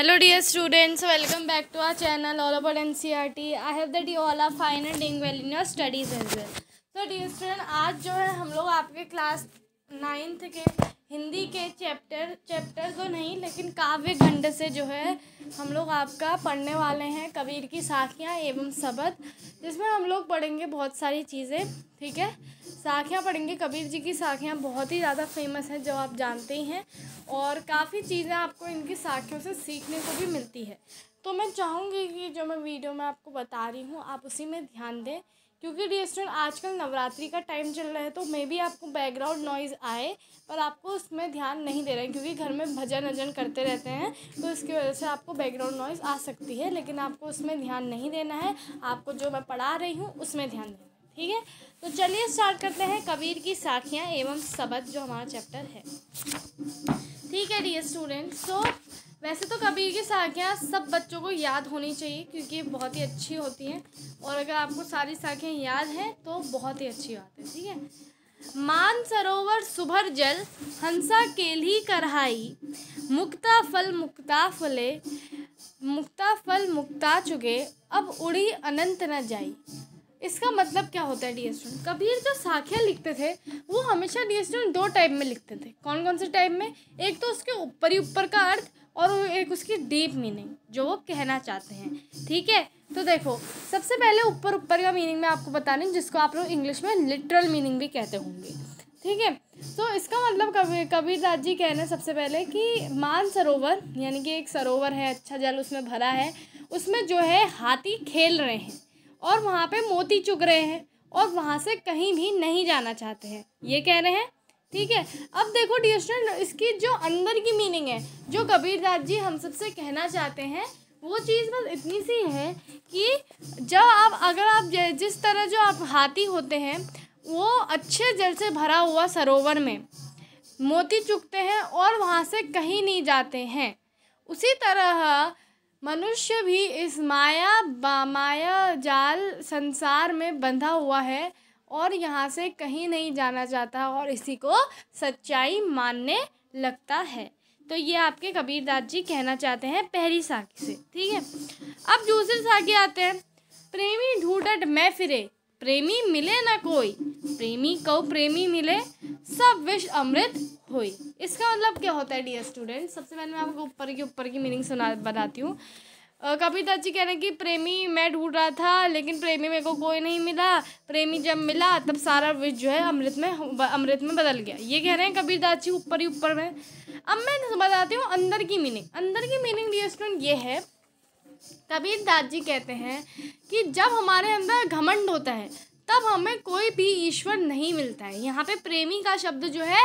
hello dear students welcome back to our channel all about N C R T I have that you all are fine and doing well in your studies as well so dear student आज जो है हम लोग आपके class ninth के हिंदी के chapter chapter तो नहीं लेकिन काव्य खंड से जो है हम लोग आपका पढ़ने वाले हैं कबीर की साखियाँ एवं सबद जिसमें हम लोग पढ़ेंगे बहुत सारी चीज़ें ठीक है साखियाँ पढ़ेंगे कबीर जी की साखियाँ बहुत ही ज़्यादा फेमस हैं जो आप जानते ही हैं और काफ़ी चीज़ें आपको इनकी साखियों से सीखने को भी मिलती है तो मैं चाहूँगी कि जो मैं वीडियो में आपको बता रही हूँ आप उसी में ध्यान दें क्योंकि डी स्टूडेंट आजकल नवरात्रि का टाइम चल रहा है तो मे बी आपको बैकग्राउंड नॉइज़ आए पर आपको उसमें ध्यान नहीं दे रहे हैं क्योंकि घर में भजन अजन करते रहते हैं तो इसकी वजह से आपको बैकग्राउंड नॉइज़ आ सकती है लेकिन आपको उसमें ध्यान नहीं देना है आपको जो मैं पढ़ा रही हूँ उसमें ध्यान देना है ठीक है तो चलिए स्टार्ट करते हैं कबीर की साखियाँ एवं सबद जो हमारा चैप्टर है ठीक है डी स्टूडेंट सो so, वैसे तो कबीर की साखियाँ सब बच्चों को याद होनी चाहिए क्योंकि बहुत ही अच्छी होती हैं और अगर आपको सारी साखियाँ याद हैं तो बहुत ही अच्छी बात है ठीक है मान सरोवर सुभर जल हंसा केली कढ़ाई मुक्ता फल मुक्ता फले मुक्ता फल मुक्ता चुगे अब उड़ी अनंत न जाई इसका मतलब क्या होता है डी स्टूडेंट कबीर जो साखियाँ लिखते थे वो हमेशा डी स्टूडेंट दो टाइप में लिखते थे कौन कौन से टाइप में एक तो उसके ऊपर ही ऊपर का अर्थ और एक उसकी डीप मीनिंग जो वो कहना चाहते हैं ठीक है तो देखो सबसे पहले ऊपर ऊपर का मीनिंग मैं आपको बता रही हूँ जिसको आप लोग इंग्लिश में लिटरल मीनिंग भी कहते होंगे ठीक है तो इसका मतलब कबीर कबीर दास जी कहना सबसे पहले कि मान सरोवर यानी कि एक सरोवर है अच्छा जल उसमें भरा है उसमें जो है हाथी खेल रहे हैं और वहाँ पे मोती चुग रहे हैं और वहाँ से कहीं भी नहीं जाना चाहते हैं ये कह रहे हैं ठीक है अब देखो डियर स्टूडेंट इसकी जो अंदर की मीनिंग है जो कबीर दास जी हम सबसे कहना चाहते हैं वो चीज़ बस इतनी सी है कि जब आप अगर आप जिस तरह जो आप हाथी होते हैं वो अच्छे जल से भरा हुआ सरोवर में मोती चुकते हैं और वहाँ से कहीं नहीं जाते हैं उसी तरह मनुष्य भी इस माया माया जाल संसार में बंधा हुआ है और यहाँ से कहीं नहीं जाना चाहता और इसी को सच्चाई मानने लगता है तो ये आपके कबीरदास जी कहना चाहते हैं पहली साखी से ठीक है अब दूसरी साखी आते हैं प्रेमी ढूंढट मैं फिरे प्रेमी मिले ना कोई प्रेमी को प्रेमी मिले सब विश अमृत होई इसका मतलब क्या होता है डियर स्टूडेंट सबसे पहले मैं आपको ऊपर की ऊपर की मीनिंग सुना बताती हूँ कविता जी कह रहे हैं कि प्रेमी मैं ढूंढ रहा था लेकिन प्रेमी मेरे को कोई नहीं मिला प्रेमी जब मिला तब सारा विष जो है अमृत में अमृत में बदल गया ये कह रहे हैं कबीरदास जी ऊपर ही ऊपर में अब मैं बताती हूँ अंदर की मीनिंग अंदर की मीनिंग डियर स्टूडेंट ये है कबीरदास जी कहते हैं कि जब हमारे अंदर घमंड होता है तब हमें कोई भी ईश्वर नहीं मिलता है यहाँ पे प्रेमी का शब्द जो है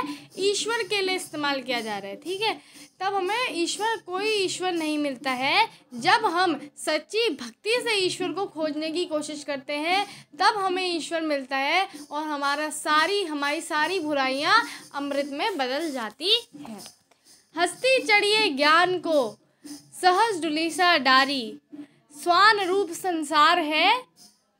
ईश्वर के लिए इस्तेमाल किया जा रहा है ठीक है तब हमें ईश्वर कोई ईश्वर नहीं मिलता है जब हम सच्ची भक्ति से ईश्वर को खोजने की कोशिश करते हैं तब हमें ईश्वर मिलता है और हमारा सारी हमारी सारी बुराइयाँ अमृत में बदल जाती हैं हस्ती चढ़िए ज्ञान को सहज डुलिसा डारी स्वान रूप संसार है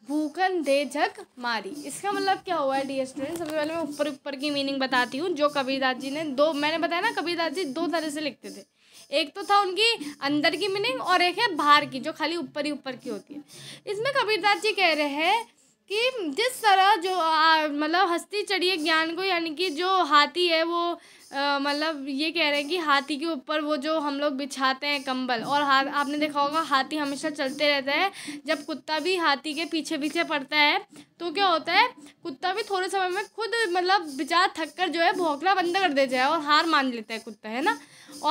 भूखन दे झक मारी इसका मतलब क्या हुआ है डी स्टूडेंट सबसे पहले मैं ऊपर ऊपर की मीनिंग बताती हूँ जो कबीरदास जी ने दो मैंने बताया ना कबीरदास जी दो तरह से लिखते थे एक तो था उनकी अंदर की मीनिंग और एक है बाहर की जो खाली ऊपर ही ऊपर की होती है इसमें कबीरदास जी कह रहे हैं कि जिस तरह जो मतलब हस्ती चढ़िए ज्ञान को यानी कि जो हाथी है वो मतलब ये कह रहे हैं कि हाथी के ऊपर वो जो हम लोग बिछाते हैं कंबल और हा आपने देखा होगा हाथी हमेशा चलते रहता है जब कुत्ता भी हाथी के पीछे पीछे पड़ता है तो क्या होता है कुत्ता भी थोड़े समय में खुद मतलब बिचार थक कर जो है भौंकना बंद कर देता है और हार मान लेता है कुत्ता है ना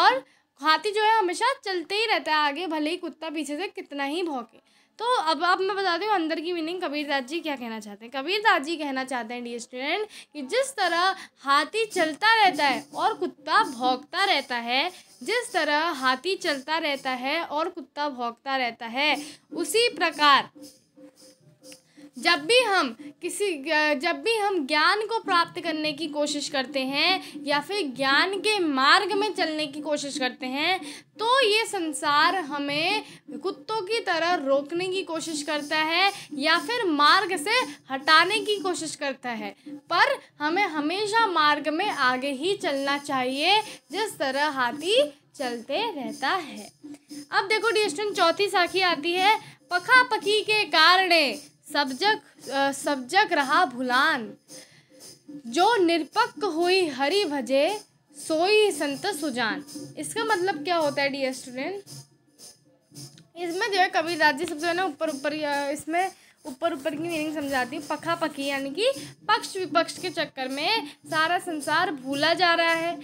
और हाथी जो है हमेशा चलते ही रहता है आगे भले ही कुत्ता पीछे से कितना ही भोंके तो अब आप मैं बताती हूँ अंदर की मीनिंग कबीर दास जी क्या कहना चाहते हैं कबीर दास जी कहना चाहते हैं डी स्टूडेंट कि जिस तरह हाथी चलता रहता है और कुत्ता भोंकता रहता है जिस तरह हाथी चलता रहता है और कुत्ता भोंकता रहता है उसी प्रकार जब भी हम किसी जब भी हम ज्ञान को प्राप्त करने की कोशिश करते हैं या फिर ज्ञान के मार्ग में चलने की कोशिश करते हैं तो ये संसार हमें कुत्तों की तरह रोकने की कोशिश करता है या फिर मार्ग से हटाने की कोशिश करता है पर हमें हमेशा मार्ग में आगे ही चलना चाहिए जिस तरह हाथी चलते रहता है अब देखो डिस्टन चौथी साखी आती है पखी के कारण सबजक सबजक रहा भुलान जो निरपक हुई हरि भजे सोई संत सुजान इसका मतलब क्या होता है डी स्टूडेंट इसमें जो है कबीर जी सबसे ना ऊपर ऊपर इसमें ऊपर ऊपर की मीनिंग समझाती हूँ पखा पखी यानी कि पक्ष विपक्ष के चक्कर में सारा संसार भूला जा रहा है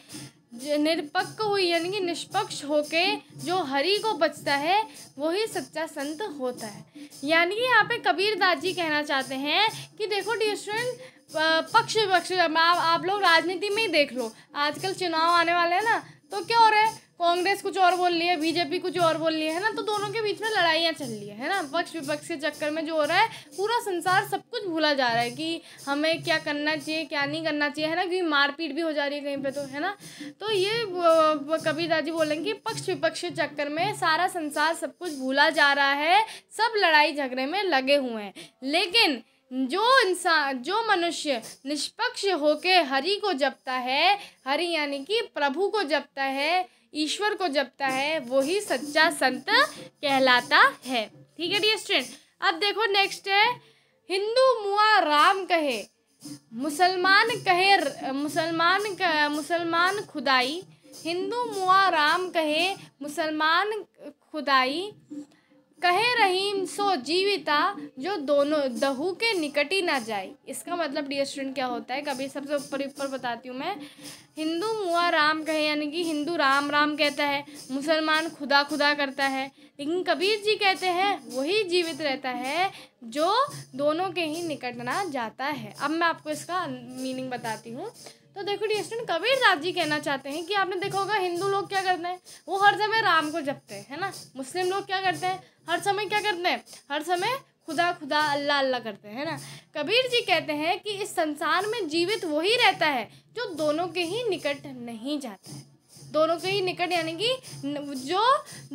निरपक्ष हुई यानी कि निष्पक्ष होके जो हरि को बचता है वही सच्चा संत होता है यानी कि यहाँ पे कबीर दास जी कहना चाहते हैं कि देखो डियर स्टूडेंट पक्ष विपक्ष आप, आप लोग राजनीति में ही देख लो आजकल चुनाव आने वाले हैं ना तो क्या हो रहा है कांग्रेस कुछ और बोल रही है बीजेपी कुछ और बोल रही है ना तो दोनों के बीच में लड़ाइयाँ चल रही है, ना पक्ष विपक्ष के चक्कर में जो हो रहा है पूरा संसार सब कुछ भूला जा रहा है कि हमें क्या करना चाहिए क्या नहीं करना चाहिए है ना क्योंकि मारपीट भी हो जा रही है कहीं पे तो है ना तो ये कबीर दादी बोलेंगे कि पक्ष विपक्ष के चक्कर में सारा संसार सब कुछ भूला जा रहा है सब लड़ाई झगड़े में लगे हुए हैं लेकिन जो इंसान जो मनुष्य निष्पक्ष होके हरि को जपता है हरि यानी कि प्रभु को जपता है ईश्वर को जपता है वही सच्चा संत कहलाता है ठीक है डी स्टूडेंट अब देखो नेक्स्ट है हिंदू मुआ राम कहे मुसलमान कहे मुसलमान मुसलमान खुदाई हिंदू मुआ राम कहे मुसलमान खुदाई कहे रहीम सो जीविता जो दोनों दहू के निकट ही ना जाए इसका मतलब डियर स्टूडेंट क्या होता है कभी सबसे ऊपर ऊपर बताती हूँ मैं हिंदू मुआ राम कहे यानी कि हिंदू राम राम कहता है मुसलमान खुदा खुदा करता है लेकिन कबीर जी कहते हैं वही जीवित रहता है जो दोनों के ही निकट ना जाता है अब मैं आपको इसका मीनिंग बताती हूँ तो देखो डियर स्टूडेंट कबीर दास जी कहना चाहते हैं कि आपने देखा होगा हिंदू लोग क्या करते हैं वो हर समय राम को जपते हैं है ना मुस्लिम लोग क्या करते हैं हर समय क्या करते हैं हर समय खुदा खुदा अल्लाह अल्लाह करते हैं ना कबीर जी कहते हैं कि इस संसार में जीवित वही रहता है जो दोनों के ही निकट नहीं जाता है दोनों के ही निकट यानी कि जो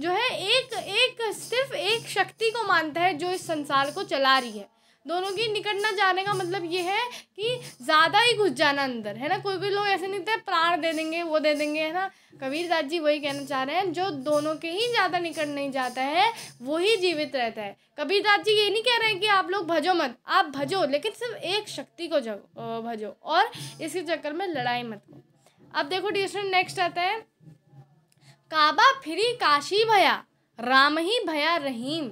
जो है एक एक सिर्फ एक शक्ति को मानता है जो इस संसार को चला रही है दोनों की निकट ना जाने का मतलब ये है कि ज़्यादा ही घुस जाना अंदर है ना कोई कोई लोग ऐसे नहीं थे प्राण दे देंगे वो दे देंगे है ना कबीरदास जी वही कहना चाह रहे हैं जो दोनों के ही ज़्यादा निकट नहीं जाता है वो ही जीवित रहता है कबीरदास जी ये नहीं कह रहे हैं कि आप लोग भजो मत आप भजो लेकिन सिर्फ एक शक्ति को जगो भजो और इसके चक्कर में लड़ाई मत करो अब देखो डिस्टेंट नेक्स्ट आता है काबा फिरी काशी भया राम ही भया रहीम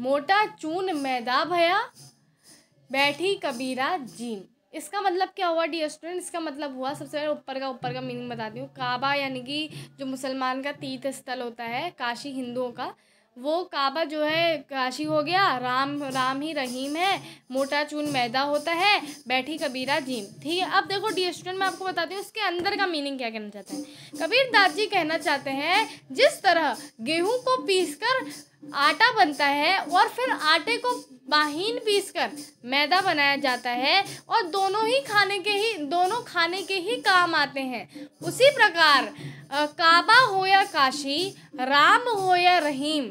मोटा चून मैदा भया बैठी कबीरा जीन इसका मतलब क्या हुआ डी स्टूडेंट इसका मतलब हुआ सबसे पहले ऊपर का ऊपर का मीनिंग बताती हूँ काबा यानी कि जो मुसलमान का तीर्थ स्थल होता है काशी हिंदुओं का वो काबा जो है काशी हो गया राम राम ही रहीम है मोटा चून मैदा होता है बैठी कबीरा जीम ठीक है अब देखो डी स्टूडेंट मैं आपको बताती हूँ इसके अंदर का मीनिंग क्या कहना चाहते हैं कबीर दास जी कहना चाहते हैं जिस तरह गेहूं को पीसकर आटा बनता है और फिर आटे को बाहीन पीस कर मैदा बनाया जाता है और दोनों ही खाने के ही दोनों खाने के ही काम आते हैं उसी प्रकार काबा हो या काशी राम हो या रहीम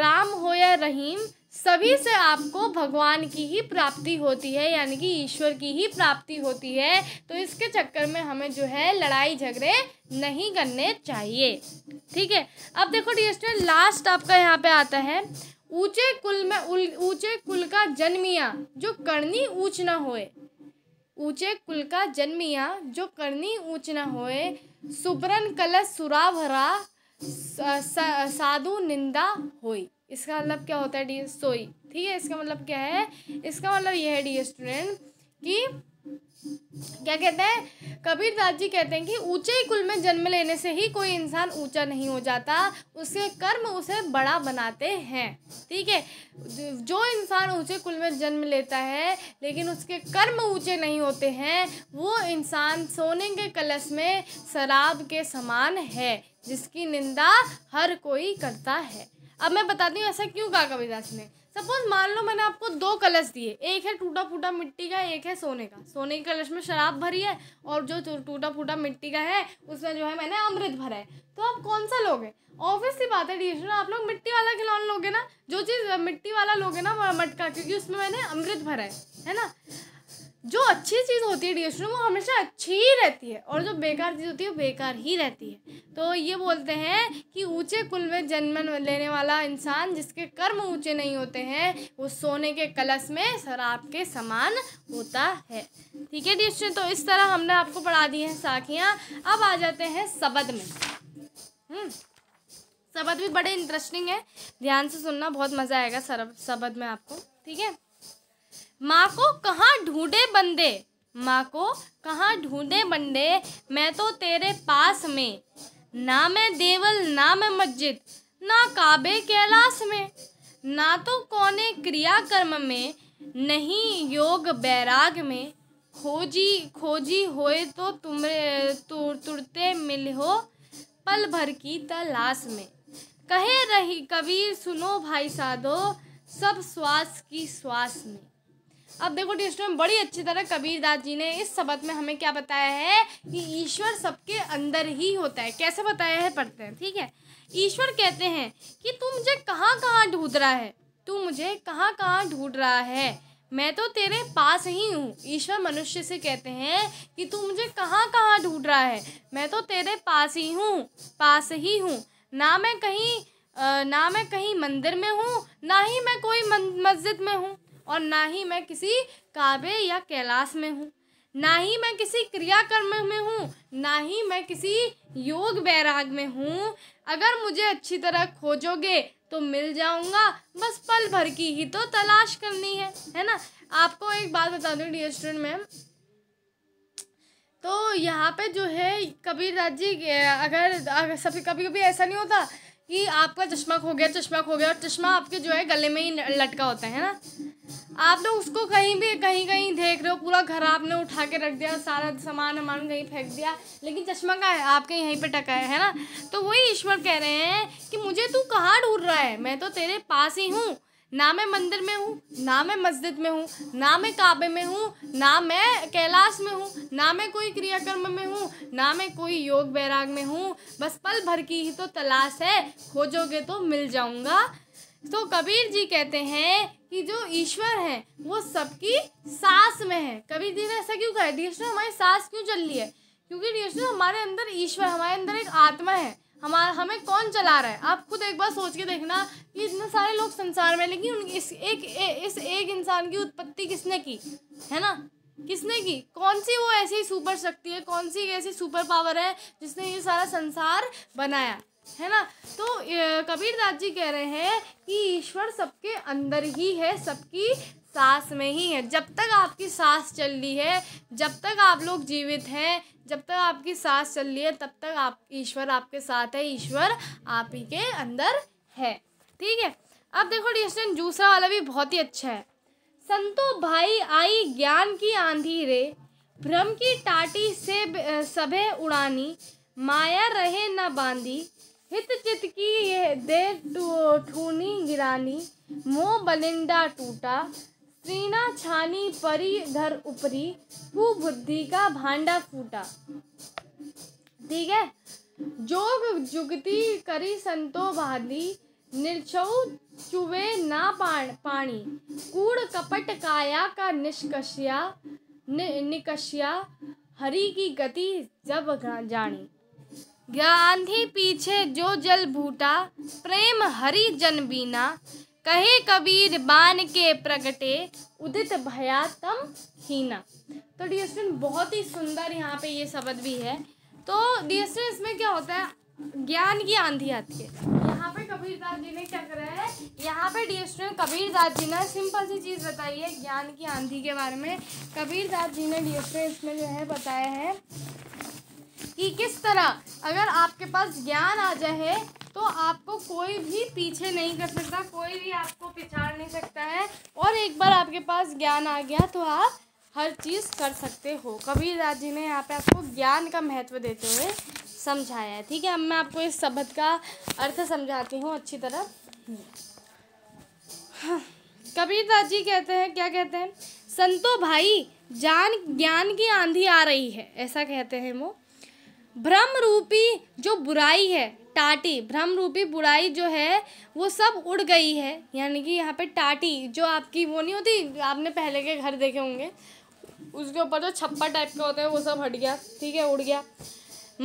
राम हो या रहीम सभी से आपको भगवान की ही प्राप्ति होती है यानी कि ईश्वर की ही प्राप्ति होती है तो इसके चक्कर में हमें जो है लड़ाई झगड़े नहीं करने चाहिए ठीक है अब देखो डियर लास्ट आपका यहाँ पे आता है ऊंचे कुल में ऊंचे कुल का जन्मिया जो करनी ऊंच ना होए ऊंचे कुल का जन्मिया जो करनी ऊंच ना होए सुबरन कलश सुरा भरा साधु निंदा होई इसका मतलब क्या होता है डी सोई ठीक है इसका मतलब क्या है इसका मतलब यह है डी स्टूडेंट कि क्या कहते हैं कबीर दास जी कहते हैं कि ऊंचे कुल में जन्म लेने से ही कोई इंसान ऊंचा नहीं हो जाता उसके कर्म उसे बड़ा बनाते हैं ठीक है जो इंसान ऊंचे कुल में जन्म लेता है लेकिन उसके कर्म ऊंचे नहीं होते हैं वो इंसान सोने के कलश में शराब के समान है जिसकी निंदा हर कोई करता है अब मैं बताती हूँ ऐसा क्यों कहा कविदास ने सपोज मान लो मैंने आपको दो कलश दिए एक है टूटा फूटा मिट्टी का एक है सोने का सोने के कलश में शराब भरी है और जो टूटा फूटा मिट्टी का है उसमें जो है मैंने अमृत भरा है तो आप कौन सा लोगे ऑब्वियसली बात है डिशन आप लोग मिट्टी वाला खिलौना लोगे ना जो चीज़ मिट्टी वाला लोगे ना मटका क्योंकि उसमें मैंने अमृत भरा है है ना जो अच्छी चीज़ होती है डिश में वो हमेशा अच्छी ही रहती है और जो बेकार चीज़ होती है वो बेकार ही रहती है तो ये बोलते हैं कि ऊंचे कुल में जन्म लेने वाला इंसान जिसके कर्म ऊंचे नहीं होते हैं वो सोने के कलश में शराब के समान होता है ठीक है डिश तो इस तरह हमने आपको पढ़ा दी है साखियाँ अब आ जाते हैं सबद में हम्म, सबद भी बड़े इंटरेस्टिंग है ध्यान से सुनना बहुत मज़ा आएगा सरब शबद में आपको ठीक है माँ को कहाँ ढूंढे बंदे माँ को कहाँ ढूंढे बंदे मैं तो तेरे पास में ना मैं देवल ना मैं मस्जिद ना काबे कैलाश में ना तो कोने क्रियाकर्म में नहीं योग बैराग में खोजी खोजी होए तो तुमरे तुरते मिल हो पल भर की तलाश में कहे रही कबीर सुनो भाई साधो सब श्वास की श्वास में अब देखो टेस्ट में बड़ी अच्छी तरह कबीर दास जी ने इस शब्द में हमें क्या बताया है कि ईश्वर सबके अंदर ही होता है कैसे बताया है पढ़ते हैं ठीक है ईश्वर कहते हैं कि तू मुझे कहाँ कहाँ ढूंढ रहा है तू मुझे कहाँ कहाँ ढूंढ रहा है मैं तो तेरे पास ही हूँ ईश्वर मनुष्य से कहते हैं कि तू मुझे कहाँ कहाँ ढूंढ रहा है मैं तो तेरे पास ही हूँ पास ही हूँ ना मैं कहीं ना मैं कहीं मंदिर में हूँ ना ही मैं कोई मस्जिद में हूँ और ना ही मैं किसी काबे या कैलाश में हूँ ना ही मैं किसी क्रियाकर्म में हूँ ना ही मैं किसी योग बैराग में हूँ अगर मुझे अच्छी तरह खोजोगे तो मिल जाऊँगा बस पल भर की ही तो तलाश करनी है है ना आपको एक बात बता दूँ डियर स्टूडेंट मैम तो यहाँ पे जो है कबीर दास जी अगर, अगर सब कभी कभी ऐसा नहीं होता कि आपका चश्मा खो गया चश्मा खो गया और चश्मा आपके जो है गले में ही लटका होता है ना आप लोग तो उसको कहीं भी कहीं कहीं देख रहे हो पूरा घर आपने उठा के रख दिया सारा सामान वामान कहीं फेंक दिया लेकिन चश्मा का है आपके यहीं पे टका है है ना तो वही ईश्वर कह रहे हैं कि मुझे तू कहाँ ढूंढ रहा है मैं तो तेरे पास ही हूँ ना मैं मंदिर में हूँ ना मैं मस्जिद में हूँ ना मैं काबे में हूँ ना मैं कैलाश में हूँ ना मैं कोई क्रियाकर्म में हूँ ना मैं कोई योग बैराग में हूँ बस पल भर की ही तो तलाश है खोजोगे तो मिल जाऊँगा तो कबीर जी कहते हैं कि जो ईश्वर है वो सबकी सांस में है कबीर जी ने ऐसा क्यों कहा डियर हमारी सांस क्यों चल रही है क्योंकि डियर हमारे अंदर ईश्वर हमारे अंदर एक आत्मा है हमारा हमें कौन चला रहा है आप खुद एक बार सोच के देखना कि इतने सारे लोग संसार में लेकिन उनकी इस एक ए, इस एक इंसान की उत्पत्ति किसने की है ना किसने की कौन सी वो ऐसी सुपर शक्ति है कौन सी ऐसी सुपर पावर है जिसने ये सारा संसार बनाया है ना तो कबीर दास जी कह रहे हैं कि ईश्वर सबके अंदर ही है सबकी सांस में ही है जब तक आपकी सांस चल रही है जब तक आप लोग जीवित हैं जब तक आपकी सांस चल रही है तब तक आप ईश्वर आपके साथ है ईश्वर आप ही के अंदर है ठीक है अब देखो डिस्टेंस दूसरा वाला भी बहुत ही अच्छा है संतो भाई आई ज्ञान की आंधी रे भ्रम की टाटी से सभे उड़ानी माया रहे न बांधी हित चित की ये दे ठूनी गिरानी मोह बलिंदा टूटा त्रीना छानी परी धर उपरी बुद्धि का भांडा फूटा ठीक है जोग जुगती करी संतो बहादी निर्चौ चुवे ना पान पानी कूड़ कपट काया का निष्कशिया नि, निकशिया हरी की गति जब जानी गांधी पीछे जो जल भूटा प्रेम हरी जन बीना कहे कबीर बान के प्रगटे उदित भया तम हीना तो डी स्टूडेंट बहुत ही सुंदर यहाँ पे ये शब्द भी है तो डी स्टूडेंट इसमें क्या होता है ज्ञान की आंधी आती है यहाँ पे कबीर दास जी ने क्या करा है यहाँ पे डी स्टूडेंट कबीर दास जी ने सिंपल सी चीज़ बताई है ज्ञान की आंधी के बारे में कबीर दास जी ने डी स्टूडेंट इसमें जो है बताया है कि किस तरह अगर आपके पास ज्ञान आ जाए तो आपको कोई भी पीछे नहीं कर सकता कोई भी आपको पिछाड़ नहीं सकता है और एक बार आपके पास ज्ञान आ गया तो आप हर चीज़ कर सकते हो कबीर जी ने यहाँ पे आपको ज्ञान का महत्व देते हुए समझाया है ठीक है अब मैं आपको इस शब्द का अर्थ समझाती हूँ अच्छी तरह हाँ, कबीर जी कहते हैं क्या कहते हैं संतो भाई जान ज्ञान की आंधी आ रही है ऐसा कहते हैं वो भ्रम रूपी जो बुराई है टाटी भ्रम रूपी बुराई जो है वो सब उड़ गई है यानी कि यहाँ पे टाटी जो आपकी वो नहीं होती आपने पहले के घर देखे होंगे उसके ऊपर जो छप्पा टाइप का होता है वो सब हट गया ठीक है उड़ गया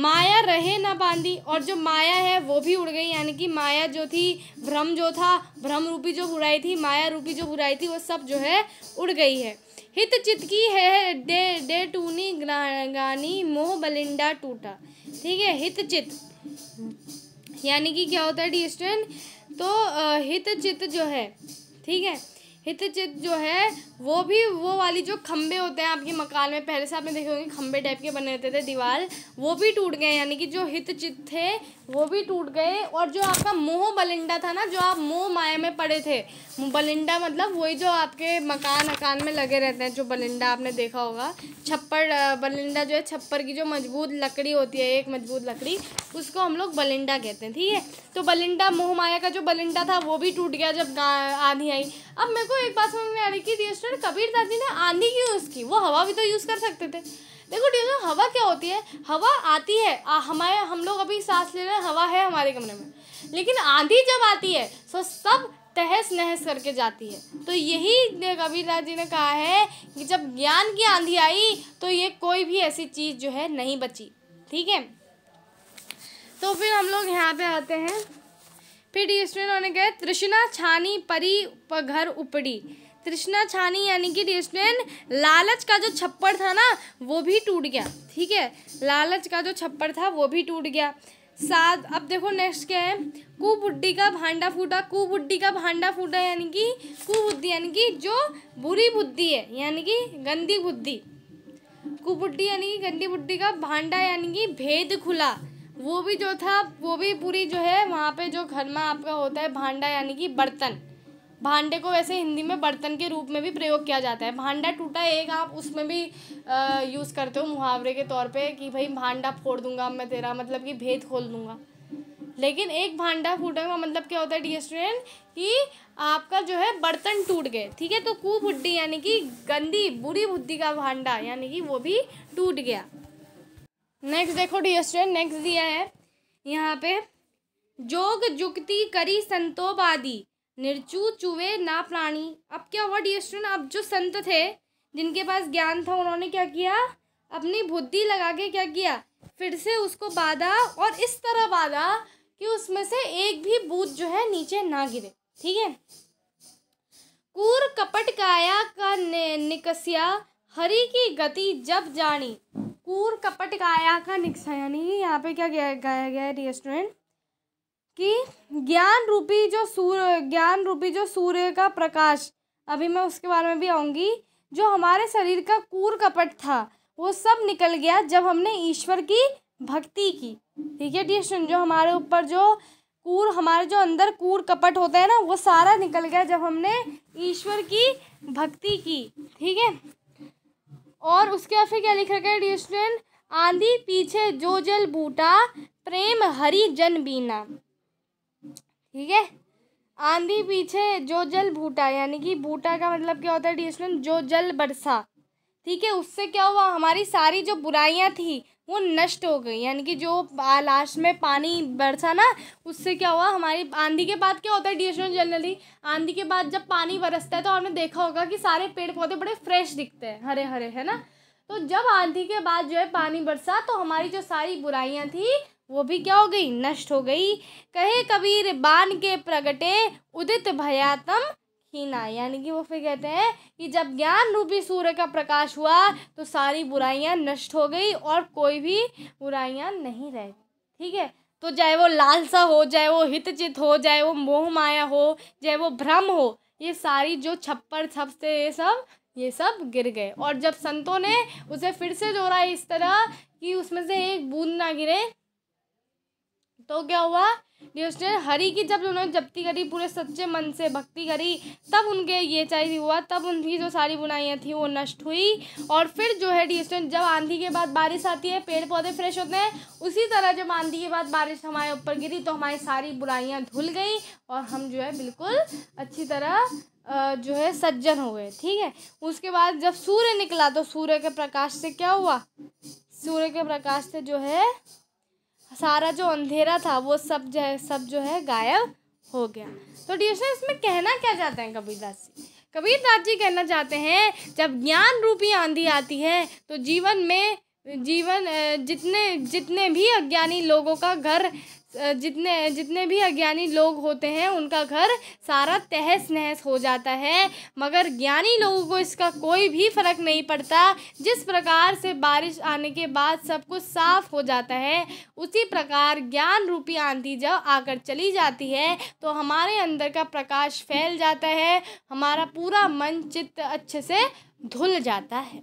माया रहे ना बांधी और जो माया है वो भी उड़ गई यानी कि माया जो थी भ्रम जो था भ्रम रूपी जो बुराई थी माया रूपी जो बुराई थी वो सब जो है उड़ गई है हित की है डे डे टूनी गानी मोह बलिंडा टूटा ठीक है हित चित यानी कि क्या होता है डिस्टन तो हित चित जो है ठीक है हितचित जो है वो भी वो वाली जो खम्भे होते हैं आपके मकान में पहले से आपने देखे होंगे खम्भे टाइप के बने रहते थे दीवार वो भी टूट गए यानी कि जो हितचित थे वो भी टूट गए और जो आपका मोह बलिंडा था ना जो आप मोह माया में पड़े थे बलिंडा मतलब वही जो आपके मकान अकान में लगे रहते हैं जो बलिंडा आपने देखा होगा छप्पर बलिंडा जो है छप्पर की जो मजबूत लकड़ी होती है एक मजबूत लकड़ी उसको हम लोग बलिंडा कहते हैं ठीक है तो बलिंडा मोहमाया का जो बलिंडा था वो भी टूट गया जब आंधी आई अब मेरे को एक बात समझ में आ रही कि डियर कबीर दादी ने आंधी क्यों यूज़ की वो हवा भी तो यूज़ कर सकते थे देखो डी हवा क्या होती है हवा आती है आ, हमारे हम लोग अभी सांस ले रहे हैं हवा है हमारे कमरे में लेकिन आंधी जब आती है तो सब तहस नहस करके जाती है तो यही कबीरदास जी ने कहा है कि जब ज्ञान की आंधी आई तो ये कोई भी ऐसी चीज़ जो है नहीं बची ठीक है तो फिर हम लोग यहाँ पे आते हैं फिर डी होने के तृष्णा छानी परी घर उपड़ी तृष्णा छानी यानी कि डिस्टेन लालच का जो छप्पर था ना वो भी टूट गया ठीक है लालच का जो छप्पर था वो भी टूट गया साथ अब देखो नेक्स्ट क्या है कुबुद्धि का भांडा फूटा कुबुद्धि का भांडा फूटा यानी कि कुबुद्धि यानी कि जो बुरी बुद्धि है यानी कि गंदी बुद्धि कुबुद्धि यानी कि गंदी बुद्धि का भांडा यानी कि भेद खुला वो भी जो था वो भी पूरी जो है वहाँ पे जो घर में आपका होता है भांडा यानी कि बर्तन भांडे को वैसे हिंदी में बर्तन के रूप में भी प्रयोग किया जाता है भांडा टूटा एक आप उसमें भी यूज़ करते हो मुहावरे के तौर पे कि भाई भांडा फोड़ दूंगा मैं तेरा मतलब कि भेद खोल दूंगा लेकिन एक भांडा फूटने का मतलब क्या होता है डी स्टूडेंट कि आपका जो है बर्तन टूट गए ठीक है तो कुबुड्डी यानी कि गंदी बुरी बुद्धि का भांडा यानी कि वो भी टूट गया नेक्स्ट देखो डी नेक्स्ट दिया है यहाँ पे जोग जुगती करी संतोबादी निर्चू चुवे ना प्राणी अब क्या हुआ डी अब जो संत थे जिनके पास ज्ञान था उन्होंने क्या किया अपनी बुद्धि लगा के क्या किया फिर से उसको बाधा और इस तरह बाधा कि उसमें से एक भी बूथ जो है नीचे ना गिरे ठीक है कूर कपट काया का निकसिया हरी की गति जब जानी कूर कपट काया का निक्सा यानी यहाँ पे क्या गाया गया, है डियर स्टूडेंट कि ज्ञान रूपी जो सूर्य ज्ञान रूपी जो सूर्य का प्रकाश अभी मैं उसके बारे में भी आऊँगी जो हमारे शरीर का कूर कपट था वो सब निकल गया जब हमने ईश्वर की भक्ति की ठीक है डी स्टूडेंट जो हमारे ऊपर जो कूर हमारे जो अंदर कूर कपट होता है ना वो सारा निकल गया जब हमने ईश्वर की भक्ति की ठीक है और उसके बाद फिर क्या लिख रखा है डियर स्टूडेंट आंधी पीछे जो जल बूटा प्रेम हरी जन बीना ठीक है आंधी पीछे जो जल बूटा यानी कि बूटा का मतलब क्या होता है डियर स्टूडेंट जो जल बरसा ठीक है उससे क्या हुआ हमारी सारी जो बुराइयां थी वो नष्ट हो गई यानी कि जो लास्ट में पानी बरसा ना उससे क्या हुआ हमारी आंधी के बाद क्या होता है डी जनरली आंधी के बाद जब पानी बरसता है तो आपने देखा होगा कि सारे पेड़ पौधे बड़े फ्रेश दिखते हैं हरे हरे है ना तो जब आंधी के बाद जो है पानी बरसा तो हमारी जो सारी बुराइयाँ थी वो भी क्या हो गई नष्ट हो गई कहे कबीर बान के प्रगटे उदित भयातम हीना यानी कि वो फिर कहते हैं कि जब ज्ञान रूपी सूर्य का प्रकाश हुआ तो सारी बुराइयाँ नष्ट हो गई और कोई भी बुराइयाँ नहीं रह ठीक है तो चाहे वो लालसा हो चाहे वो हितचित हो चाहे वो मोह माया हो चाहे वो भ्रम हो ये सारी जो छप्पर छप से ये सब ये सब गिर गए और जब संतों ने उसे फिर से जोड़ा इस तरह कि उसमें से एक बूंद ना गिरे तो क्या हुआ डियर हरी हरि की जब उन्होंने जप्ती करी पूरे सच्चे मन से भक्ति करी तब उनके ये चाहिए हुआ तब उनकी जो सारी बुराइयाँ थी वो नष्ट हुई और फिर जो है डियर जब आंधी के बाद बारिश आती है पेड़ पौधे फ्रेश होते हैं उसी तरह जब आंधी के बाद बारिश हमारे ऊपर गिरी तो हमारी सारी बुराइयाँ धुल गई और हम जो है बिल्कुल अच्छी तरह जो है सज्जन हो गए ठीक है उसके बाद जब सूर्य निकला तो सूर्य के प्रकाश से क्या हुआ सूर्य के प्रकाश से जो है सारा जो अंधेरा था वो सब जो है सब जो है गायब हो गया तो डियर इसमें कहना क्या चाहते हैं कबीरदास जी कबीरदास जी कहना चाहते हैं जब ज्ञान रूपी आंधी आती है तो जीवन में जीवन जितने जितने भी अज्ञानी लोगों का घर जितने जितने भी अज्ञानी लोग होते हैं उनका घर सारा तहस नहस हो जाता है मगर ज्ञानी लोगों को इसका कोई भी फ़र्क नहीं पड़ता जिस प्रकार से बारिश आने के बाद सब कुछ साफ हो जाता है उसी प्रकार ज्ञान रूपी आंधी जब आकर चली जाती है तो हमारे अंदर का प्रकाश फैल जाता है हमारा पूरा मन चित्त अच्छे से धुल जाता है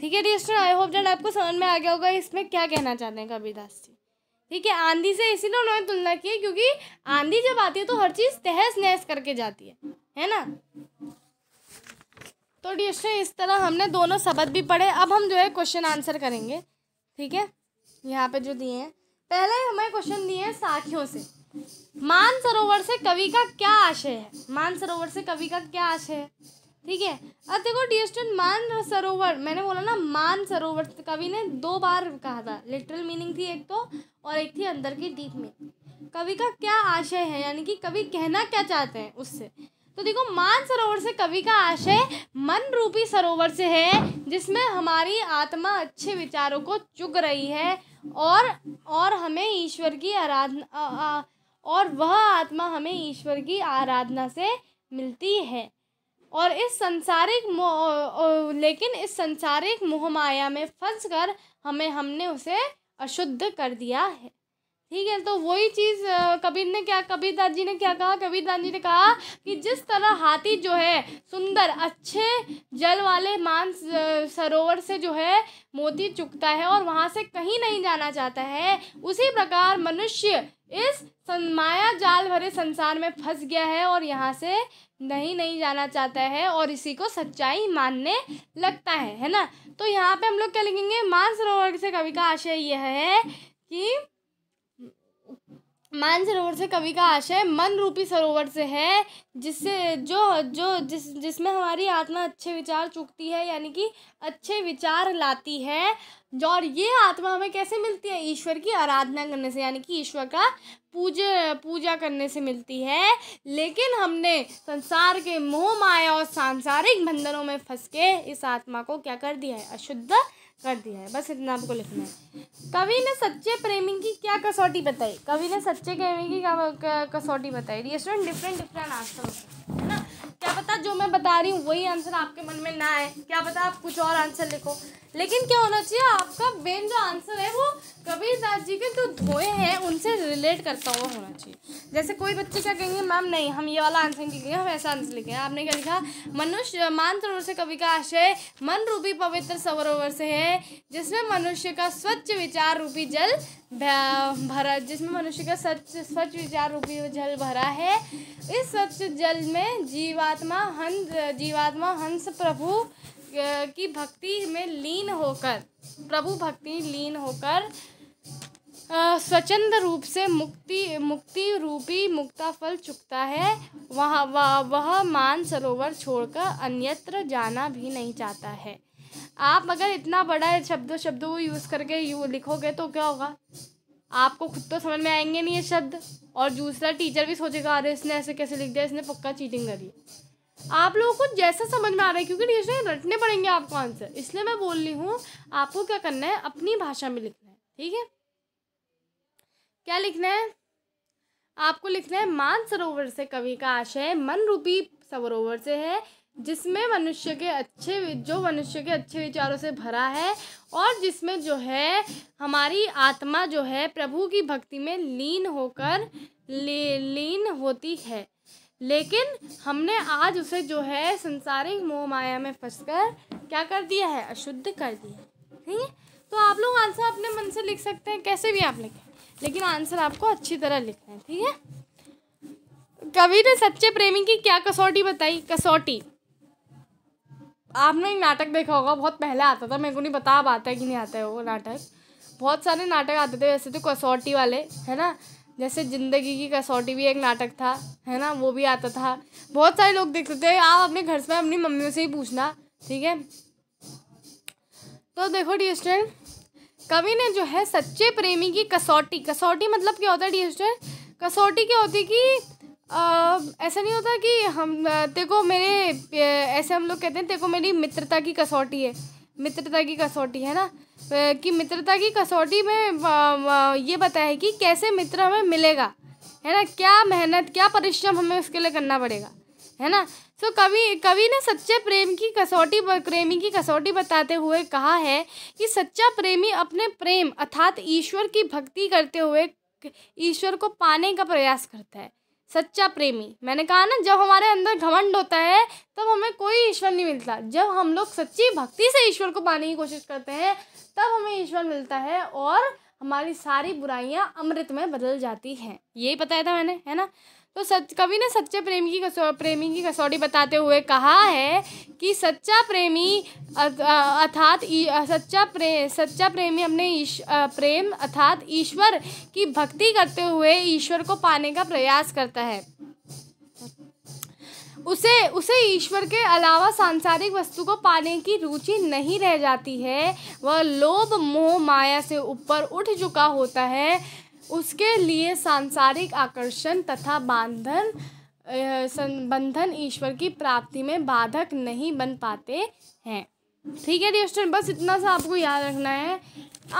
ठीक है dear student I hope that आपको समझ में आ गया होगा इसमें क्या कहना चाहते हैं कबीरदास जी ठीक है आंधी से इसीलिए उन्होंने तुलना की है क्योंकि आंधी जब आती है तो हर चीज़ तहस नहस करके जाती है है ना तो डिस्ट्रे इस तरह हमने दोनों शब्द भी पढ़े अब हम जो है क्वेश्चन आंसर करेंगे ठीक है यहाँ पे जो दिए हैं पहले हमें क्वेश्चन दिए हैं साखियों से मान सरोवर से कवि का क्या आशय है मान सरोवर से कवि का क्या आशय है ठीक है अब देखो डी मान सरोवर मैंने बोला ना मान सरोवर कवि ने दो बार कहा था लिटरल मीनिंग थी एक तो और एक थी अंदर की डीप में कवि का क्या आशय है यानी कि कवि कहना क्या चाहते हैं उससे तो देखो मान सरोवर से कवि का आशय मन रूपी सरोवर से है जिसमें हमारी आत्मा अच्छे विचारों को चुग रही है और और हमें ईश्वर की आराधना और वह आत्मा हमें ईश्वर की आराधना से मिलती है और इस संसारिक लेकिन इस संसारिक मोहमाया में फंस कर हमें हमने उसे अशुद्ध कर दिया है ठीक है तो वही चीज़ कबीर ने क्या कबीरदास जी ने क्या कहा कबीरदास जी ने कहा कि जिस तरह हाथी जो है सुंदर अच्छे जल वाले मान सरोवर से जो है मोती चुकता है और वहाँ से कहीं नहीं जाना चाहता है उसी प्रकार मनुष्य इस माया जाल भरे संसार में फंस गया है और यहाँ से नहीं नहीं जाना चाहता है और इसी को सच्चाई मानने लगता है है ना तो यहाँ पे हम लोग क्या लिखेंगे मानसरोवर से कवि का आशय यह है कि मानसरोवर से कवि का आशय मन रूपी सरोवर से है जिससे जो जो जिस जिसमें हमारी आत्मा अच्छे विचार चुकती है यानी कि अच्छे विचार लाती है जो और ये आत्मा हमें कैसे मिलती है ईश्वर की आराधना करने से यानी कि ईश्वर का पूज पूजा करने से मिलती है लेकिन हमने संसार के मोह माया और सांसारिक बंधनों में फंस के इस आत्मा को क्या कर दिया है अशुद्ध कर दिया है बस इतना आपको लिखना है कवि ने सच्चे प्रेमी की क्या कसौटी बताई कवि ने सच्चे प्रेमी की क्या कसौटी बताई ये स्टूडेंट डिफरेंट डिफरेंट आंसर होते हैं ना क्या पता जो मैं बता रही हूँ वही आंसर आपके मन में ना आए क्या पता आप कुछ और आंसर लिखो लेकिन क्या होना चाहिए आपका मेन जो आंसर है वो कबीर दास जी के जो तो धोए हैं उनसे रिलेट करता हुआ होना चाहिए जैसे कोई बच्चे क्या कहेंगे मैम नहीं हम ये वाला आंसर नहीं लिखेंगे हम ऐसा आंसर लिखेंगे आपने क्या लिखा मनुष्य मान सरोवर से कवि का आशय मन रूपी पवित्र सरोवर से है जिसमें मनुष्य का स्वच्छ विचार रूपी जल भरा जिसमें मनुष्य का सच स्वच्छ विचार रूपी जल भरा है इस स्वच्छ जल में जीवात्मा हंस जीवात्मा हंस प्रभु की भक्ति में लीन होकर प्रभु भक्ति लीन होकर स्वचंद रूप से मुक्ति मुक्ति रूपी मुक्ता फल चुकता है वहाँ वह, वह मान सरोवर छोड़कर अन्यत्र जाना भी नहीं चाहता है आप अगर इतना बड़ा शब्दों शब्दों को यूज़ करके यू लिखोगे तो क्या होगा आपको खुद तो समझ में आएंगे नहीं ये शब्द और दूसरा टीचर भी सोचेगा अरे इसने ऐसे कैसे लिख दिया इसने पक्का चीटिंग करी आप लोगों को जैसा समझ में आ रहा है क्योंकि डिक्शनरी रटने पड़ेंगे आपको आंसर इसलिए मैं बोल रही हूँ आपको क्या करना है अपनी भाषा में लिखना है ठीक है क्या लिखना है आपको लिखना है मान सरोवर से कवि का आशय मन रूपी सरोवर से है जिसमें मनुष्य के अच्छे जो मनुष्य के अच्छे विचारों से भरा है और जिसमें जो है हमारी आत्मा जो है प्रभु की भक्ति में लीन होकर ले, लीन होती है लेकिन हमने आज उसे जो है संसारिक मोह माया में कर क्या कर दिया है अशुद्ध कर दिया है तो आप लोग आंसर अपने मन से लिख सकते हैं कैसे भी आप लिखें लेकिन आंसर आपको अच्छी तरह लिखना है ठीक है कवि ने सच्चे प्रेमी की क्या कसौटी बताई कसौटी आपने एक नाटक देखा होगा बहुत पहले आता था मेरे को नहीं पता अब आता है कि नहीं आता है वो नाटक बहुत सारे नाटक आते थे वैसे तो कसौटी वाले है ना जैसे ज़िंदगी की कसौटी भी एक नाटक था है ना वो भी आता था बहुत सारे लोग देखते थे आप अपने घर से अपनी मम्मियों से ही पूछना ठीक है तो देखो डी स्टूडेंट कवि ने जो है सच्चे प्रेमी की कसौटी कसौटी मतलब क्या होता है डी स्टूडेंट कसौटी क्या होती कि ऐसा नहीं होता कि हम तेको मेरे ऐसे हम लोग कहते हैं तेको मेरी मित्रता की कसौटी है मित्रता की कसौटी है ना कि मित्रता की कसौटी में ये बताया है कि कैसे मित्र हमें मिलेगा है ना क्या मेहनत क्या परिश्रम हमें उसके लिए करना पड़ेगा है ना तो so, कवि कवि ने सच्चे प्रेम की कसौटी प्रेमी की कसौटी बताते हुए कहा है कि सच्चा प्रेमी अपने प्रेम अर्थात ईश्वर की भक्ति करते हुए ईश्वर को पाने का प्रयास करता है सच्चा प्रेमी मैंने कहा ना जब हमारे अंदर घमंड होता है तब हमें कोई ईश्वर नहीं मिलता जब हम लोग सच्ची भक्ति से ईश्वर को पाने की कोशिश करते हैं तब हमें ईश्वर मिलता है और हमारी सारी बुराइयाँ अमृत में बदल जाती हैं यही बताया था मैंने है ना तो सच कवि ने सच्चे प्रेमी की कसो प्रेमी की कसौटी बताते हुए कहा है कि सच्चा प्रेमी अर्थात सच्चा प्रे सच्चा प्रेमी अपने ईश प्रेम अर्थात ईश्वर की भक्ति करते हुए ईश्वर को पाने का प्रयास करता है उसे उसे ईश्वर के अलावा सांसारिक वस्तु को पाने की रुचि नहीं रह जाती है वह लोभ मोह माया से ऊपर उठ चुका होता है उसके लिए सांसारिक आकर्षण तथा बांधन संबंधन ईश्वर की प्राप्ति में बाधक नहीं बन पाते हैं ठीक है डियर बस इतना सा आपको याद रखना है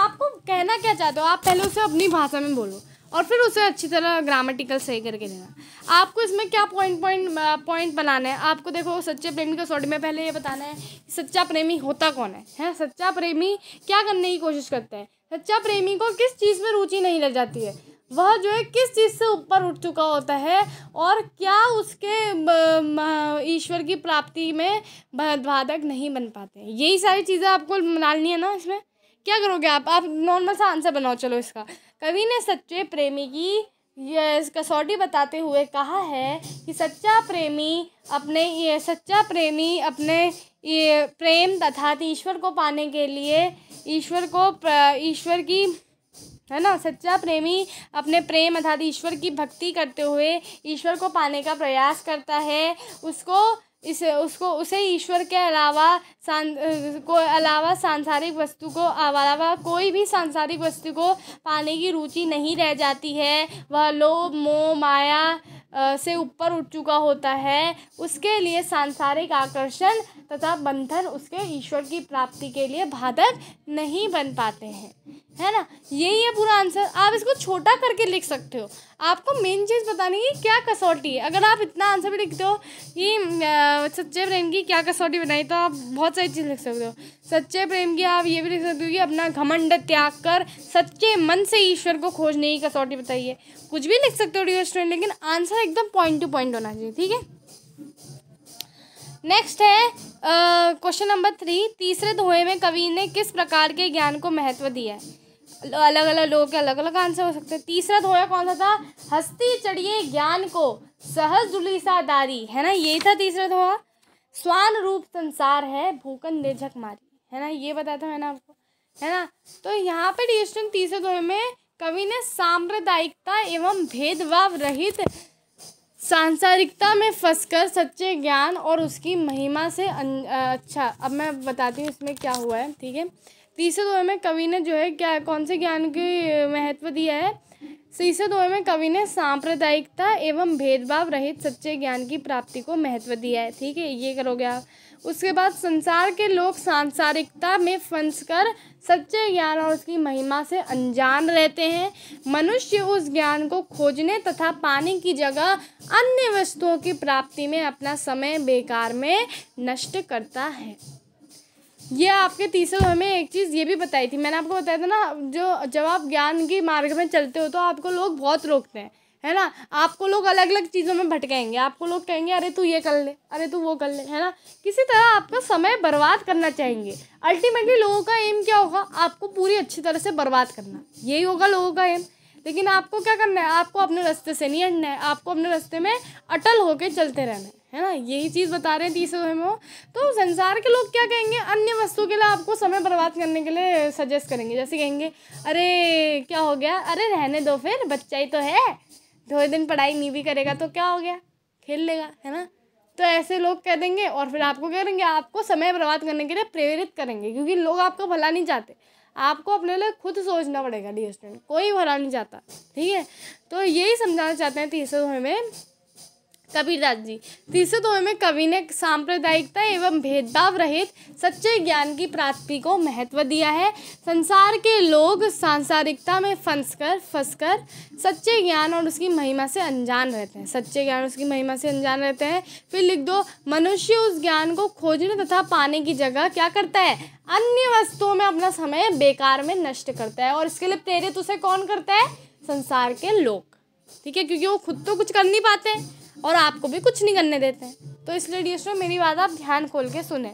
आपको कहना क्या चाहते हो आप पहले उसे अपनी भाषा में बोलो और फिर उसे अच्छी तरह ग्रामेटिकल सही करके देना आपको इसमें क्या पॉइंट पॉइंट पॉइंट बनाना है आपको देखो सच्चे प्रेमी का सॉरी में पहले ये बताना है सच्चा प्रेमी होता कौन है है सच्चा प्रेमी क्या करने की कोशिश करता है सच्चा प्रेमी को किस चीज़ में रुचि नहीं लग जाती है वह जो है किस चीज़ से ऊपर उठ चुका होता है और क्या उसके ईश्वर की प्राप्ति में बाधक नहीं बन पाते यही सारी चीज़ें आपको डालनी है ना इसमें क्या करोगे आप आप नॉर्मल सा आंसर बनाओ चलो इसका कवि ने सच्चे प्रेमी की ये कसौटी बताते हुए कहा है कि सच्चा प्रेमी अपने ये सच्चा प्रेमी अपने ये प्रेम तथा ईश्वर को पाने के लिए ईश्वर को ईश्वर की है ना सच्चा प्रेमी अपने प्रेम अर्थात ईश्वर की भक्ति करते हुए ईश्वर को पाने का प्रयास करता है उसको इस उसको उसे ईश्वर के अलावा सां को अलावा सांसारिक वस्तु को अलावा कोई भी सांसारिक वस्तु को पाने की रुचि नहीं रह जाती है वह लोभ मोह माया से ऊपर उठ चुका होता है उसके लिए सांसारिक आकर्षण तथा बंधन उसके ईश्वर की प्राप्ति के लिए बाधक नहीं बन पाते हैं है ना यही है पूरा आंसर आप इसको छोटा करके लिख सकते हो आपको मेन चीज़ बतानी है क्या कसौटी है अगर आप इतना आंसर भी लिखते हो कि सच्चे प्रेम की क्या कसौटी बनाई तो आप बहुत सारी चीज़ लिख सकते हो सच्चे प्रेम की आप ये भी लिख सकते हो कि अपना घमंड त्याग कर सच्चे मन से ईश्वर को खोजने की कसौटी बताइए कुछ भी लिख सकते हो डियर स्टूडेंट लेकिन आंसर आंसर मतलब एकदम पॉइंट टू पॉइंट होना चाहिए ठीक है नेक्स्ट है क्वेश्चन नंबर थ्री तीसरे दोहे में कवि ने किस प्रकार के ज्ञान को महत्व दिया है अलग अलग लोगों के अलग अलग आंसर हो सकते हैं तीसरा दोहरा कौन सा था हस्ती चढ़िए ज्ञान को सहज जुलीसा दारी है ना ये था तीसरा दोहा स्वान रूप संसार है भूकन ने झक मारी है ना ये बताया था मैंने आपको है ना तो यहाँ पर डिस्टन तीसरे दोहे में कवि ने साम्प्रदायिकता एवं भेदभाव रहित सांसारिकता में फंसकर सच्चे ज्ञान और उसकी महिमा से अच्छा अब मैं बताती हूँ इसमें क्या हुआ है ठीक है तीसरे दोहे में कवि ने जो है क्या कौन से ज्ञान की महत्व दिया है तीसरे दोहे में कवि ने सांप्रदायिकता एवं भेदभाव रहित सच्चे ज्ञान की प्राप्ति को महत्व दिया है ठीक है ये करोगे आप उसके बाद संसार के लोग सांसारिकता में फंस कर सच्चे ज्ञान और उसकी महिमा से अनजान रहते हैं मनुष्य उस ज्ञान को खोजने तथा पाने की जगह अन्य वस्तुओं की प्राप्ति में अपना समय बेकार में नष्ट करता है ये आपके तीसरे हमें एक चीज़ ये भी बताई थी मैंने आपको बताया था ना जो जब आप ज्ञान के मार्ग में चलते हो तो आपको लोग बहुत रोकते हैं है ना आपको लोग अलग अलग चीज़ों में भटकेंगे आपको लोग कहेंगे अरे तू ये कर ले अरे तू वो कर ले है ना किसी तरह आपका समय बर्बाद करना चाहेंगे अल्टीमेटली लोगों का एम क्या होगा आपको पूरी अच्छी तरह से बर्बाद करना यही होगा लोगों का एम लेकिन आपको क्या करना है आपको अपने रास्ते से नहीं हटना है आपको अपने रास्ते में अटल होकर चलते रहना है है ना यही चीज़ बता रहे हैं तीसरे में तो संसार के लोग क्या कहेंगे अन्य वस्तु के लिए आपको समय बर्बाद करने के लिए सजेस्ट करेंगे जैसे कहेंगे अरे क्या हो गया अरे रहने दो फिर बच्चा ही तो है थोड़े दिन पढ़ाई नहीं भी करेगा तो क्या हो गया खेल लेगा है ना तो ऐसे लोग कह देंगे और फिर आपको क्या करेंगे आपको समय बर्बाद करने के लिए प्रेरित करेंगे क्योंकि लोग आपका भला नहीं चाहते आपको अपने लिए खुद सोचना पड़ेगा डी एस कोई भला नहीं चाहता ठीक है तो यही समझाना चाहते हैं तीसरे में कबीरदास जी तीसरे दोहे में कवि ने सांप्रदायिकता एवं भेदभाव रहित सच्चे ज्ञान की प्राप्ति को महत्व दिया है संसार के लोग सांसारिकता में फंसकर फंसकर सच्चे ज्ञान और उसकी महिमा से अनजान रहते हैं सच्चे ज्ञान उसकी महिमा से अनजान रहते हैं फिर लिख दो मनुष्य उस ज्ञान को खोजने तथा पाने की जगह क्या करता है अन्य वस्तुओं में अपना समय बेकार में नष्ट करता है और इसके लिए प्रेरित उसे कौन करता है संसार के लोग ठीक है क्योंकि वो खुद तो कुछ कर नहीं पाते हैं और आपको भी कुछ नहीं करने देते हैं तो इसलिए डी मेरी बात आप ध्यान खोल के सुने